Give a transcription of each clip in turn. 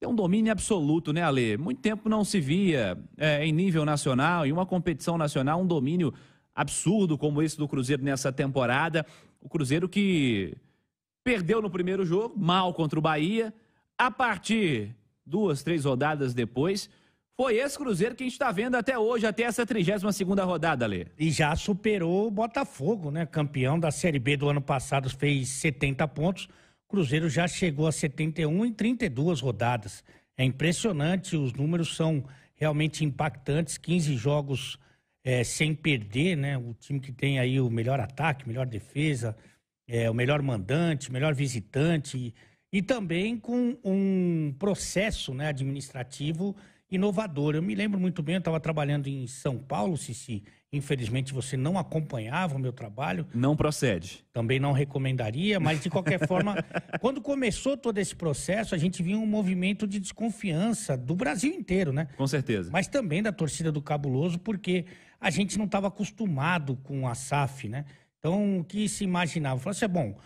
tem é um domínio absoluto, né, Ale? Muito tempo não se via é, em nível nacional, em uma competição nacional, um domínio absurdo como esse do Cruzeiro nessa temporada. O Cruzeiro que perdeu no primeiro jogo, mal contra o Bahia. A partir duas, três rodadas depois, foi esse Cruzeiro que a gente está vendo até hoje, até essa 32 segunda rodada, Ale. E já superou o Botafogo, né? Campeão da Série B do ano passado, fez 70 pontos. Cruzeiro já chegou a 71 em 32 rodadas. É impressionante, os números são realmente impactantes. 15 jogos é, sem perder, né? O time que tem aí o melhor ataque, melhor defesa, é, o melhor mandante, melhor visitante e também com um processo né, administrativo inovador. Eu me lembro muito bem, eu estava trabalhando em São Paulo, Cici. Infelizmente você não acompanhava o meu trabalho. Não procede. Também não recomendaria, mas de qualquer forma, quando começou todo esse processo, a gente viu um movimento de desconfiança do Brasil inteiro, né? Com certeza. Mas também da torcida do Cabuloso, porque a gente não estava acostumado com a SAF, né? Então, o que se imaginava? Falou assim, é bom,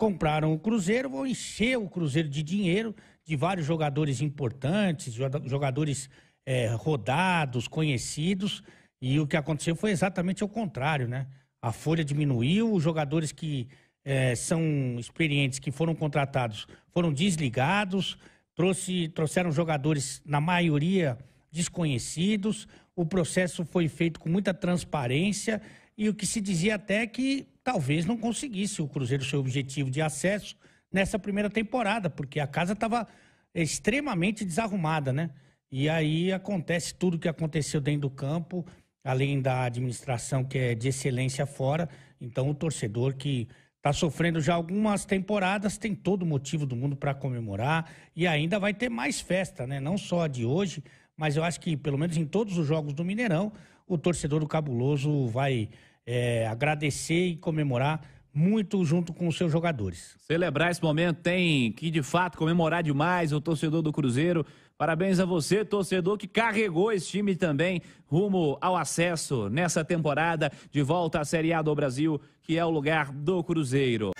compraram o Cruzeiro, vão encher o Cruzeiro de dinheiro, de vários jogadores importantes, jogadores é, rodados, conhecidos. E o que aconteceu foi exatamente o contrário, né? A folha diminuiu, os jogadores que é, são experientes, que foram contratados, foram desligados, trouxe, trouxeram jogadores, na maioria, desconhecidos. O processo foi feito com muita transparência e o que se dizia até que talvez não conseguisse o Cruzeiro seu objetivo de acesso nessa primeira temporada, porque a casa estava extremamente desarrumada, né? E aí acontece tudo o que aconteceu dentro do campo, além da administração que é de excelência fora. Então o torcedor que está sofrendo já algumas temporadas tem todo o motivo do mundo para comemorar e ainda vai ter mais festa, né? Não só a de hoje, mas eu acho que pelo menos em todos os jogos do Mineirão, o torcedor do Cabuloso vai é, agradecer e comemorar muito junto com os seus jogadores. Celebrar esse momento tem que, de fato, comemorar demais o torcedor do Cruzeiro. Parabéns a você, torcedor, que carregou esse time também rumo ao acesso nessa temporada de volta à Série A do Brasil, que é o lugar do Cruzeiro.